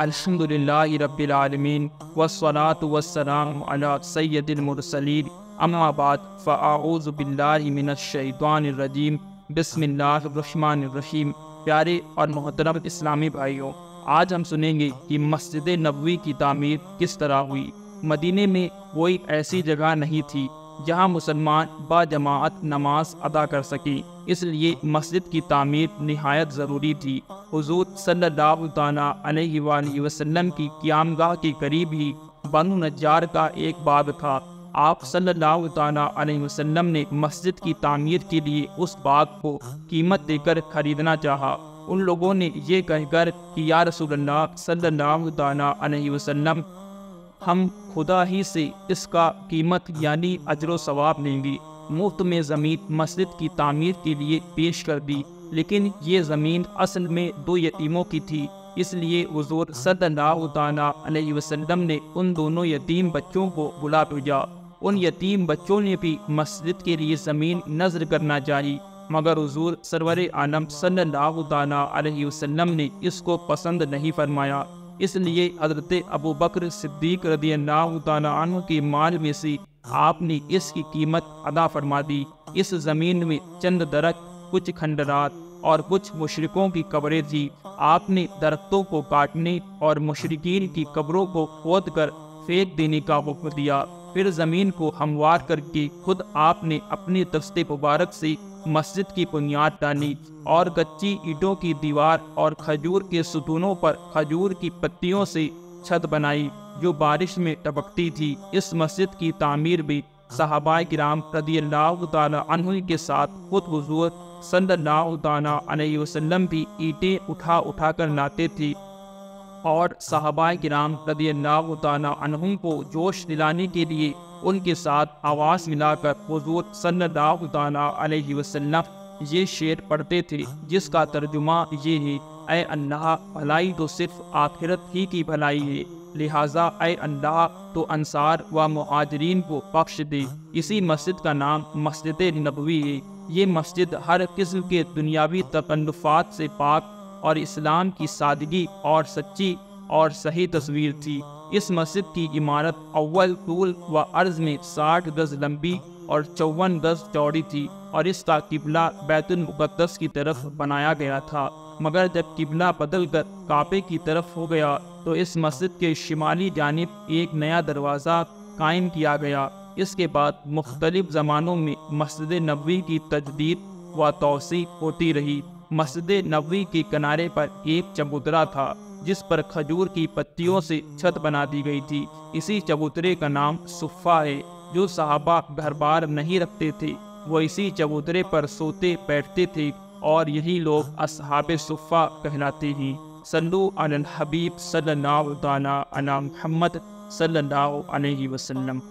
अलहमदिल्लाबीआलमीन प्यारे और मोहतरम इस्लामी भाइयों आज हम सुनेंगे कि मस्जिद नबवी की तामीर किस तरह हुई मदीने में कोई ऐसी जगह नहीं थी जहां मुसलमान बाजमात नमाज अदा कर सकें इसलिए मस्जिद की तामीर नहायत ज़रूरी थी हजूर सल्ला वसम की क्यामगाह के करीब ही बनु नजार का एक बाग था आप सल्ला वसलम ने मस्जिद की तामीर के लिए उस बाग को कीमत देकर खरीदना चाहा उन लोगों ने यह कहकर कि या रसूलुल्लाह सल्ला अलैहि हम खुदा ही से इसका कीमत यानी अजर सवाब लेंगी मुफ्त में ज़मीन मस्जिद की तामीर के लिए पेश कर दी लेकिन ये ज़मीन असल में दो यतीमों की थी इसलिए हजूर सल्लाम ने उन दोनों यतीम बच्चों को बुला भेजा उन यतीम बच्चों ने भी मस्जिद के लिए ज़मीन नजर करना चाही मगर हजूर सरवर आलम सल्लाम ने इसको पसंद नहीं फरमाया इसलिए हजरत अबू बकर सिद्दीक रदी अल्लाह की माल में से आपने इसकी कीमत अदा फरमा दी इस ज़मीन में चंद दरख्त कुछ खंडरात और कुछ मुशरकों की कब्रें थी आपने दरख्तों को काटने और मुशरकिन की कब्रों को खोद कर फेंक देने का हुक्म दिया फिर ज़मीन को हमवार करके खुद आपने अपने दस्ते मुबारक से मस्जिद की बुनियाद डाली और कच्ची ईटों की दीवार और खजूर के सुतूनों पर खजूर की पत्तियों से छत बनाई जो बारिश में टपकती थी इस मस्जिद की तामीर भी साहबा कराम रदी के साथ खुद हजूर सल्ला भी ईटें उठा उठा कर लाते थे और साहबा कराम रदी अल्लाह को जोश दिलाने के लिए उनके साथ आवाज़ मिलाकर हजूर सल्लल्लाहु वसल्लम ये शेर पढ़ते थे जिसका तर्जुमा ये है अल्लाह भलाई तो सिर्फ आखिरत ही की भलाई है लिहाजा ए अल्लाह तो अनसार व महाजरीन को बख्श दे इसी मस्जिद का नाम मस्जिद नबवी है ये मस्जिद हर किस्म के दुनियावी तकल्लुफात से पाक और इस्लाम की सादगी और सच्ची और सही तस्वीर थी इस मस्जिद की इमारत अव्वल तूल व अर्ज में साठ गज लंबी और चौवन गज चौड़ी थी और इसका किबला बैतुलमक़दस की तरफ बनाया गया था मगर जब किबला बदल कर काबे की तरफ हो गया तो इस मस्जिद के शिमाली जानब एक नया दरवाज़ा कायम किया गया इसके बाद मुख्तलिफ़ ज़मानों में मस्जिद नबी की तजदीद व तोसी होती रही मस्जिद नबी के किनारे पर एक चबूतरा था जिस पर खजूर की पत्तियों से छत बना दी गई थी इसी चबूतरे का नाम सुफ़ा है जो साहबा घर बार नहीं रखते थे वो इसी चबूतरे पर सोते बैठते थे और यही लोग असहाब सुफ़ा कहलाते हैं सल्लु अल हबीब सल्लल्लाहु ताला अला मोहम्मद सल्लल्लाहु अलैहि वसल्लम